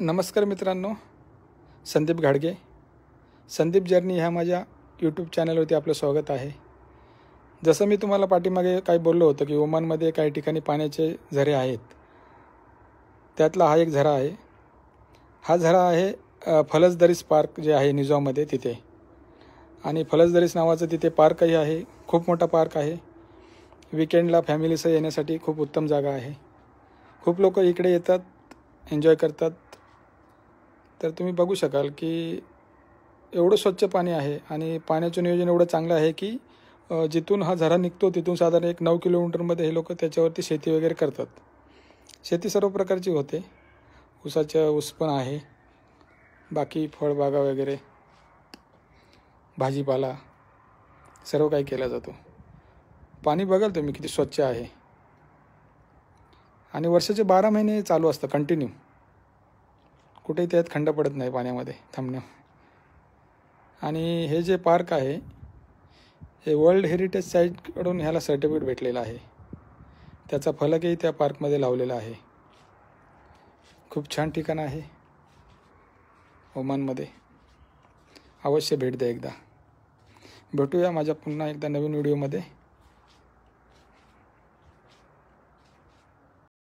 नमस्कार मित्रांनो संदीप घाडगे संदीप जर्नी ह्या माझ्या यूट्यूब चॅनलवरती आपलं स्वागत आहे जसं मी तुम्हाला पाठीमागे काही बोललो होतं की ओमानमध्ये काही ठिकाणी पाण्याचे झरे आहेत त्यातला हा एक झरा आहे हा झरा आहे फलसदरीस पार्क जे आहे निजामध्ये तिथे आणि फलसदरीस नावाचं तिथे पार्कही आहे खूप मोठा पार्क आहे विकेंडला फॅमिलीसह येण्यासाठी खूप उत्तम जागा आहे खूप लोक इकडे येतात एन्जॉय करतात तर तुम्ही बघू शकाल की एवढं स्वच्छ पाणी आहे आणि पाण्याचं नियोजन एवढं चांगलं आहे की जिथून हा झरा निघतो तिथून साधारण एक नऊ किलोमीटरमध्ये हे लोक त्याच्यावरती शेती वगैरे करतात शेती सर्व प्रकारची होते ऊसाचं ऊस पण आहे बाकी फळबागा वगैरे भाजीपाला सर्व काही केला जातो पाणी बघाल तुम्ही किती स्वच्छ आहे आणि वर्षाचे बारा महिने चालू असतं कंटिन्यू कुठेही त्यात खंड पडत नाही पाण्यामध्ये थांबण्या आणि हे जे पार्क आहे हे वर्ल्ड हेरिटेज साईटकडून ह्याला सर्टिफिकेट भेटलेलं आहे त्याचा फलकही त्या पार्कमध्ये लावलेला आहे खूप छान ठिकाण आहे ओमानमध्ये अवश्य भेट द्या एकदा भेटूया माझ्या पुन्हा एकदा नवीन व्हिडिओमध्ये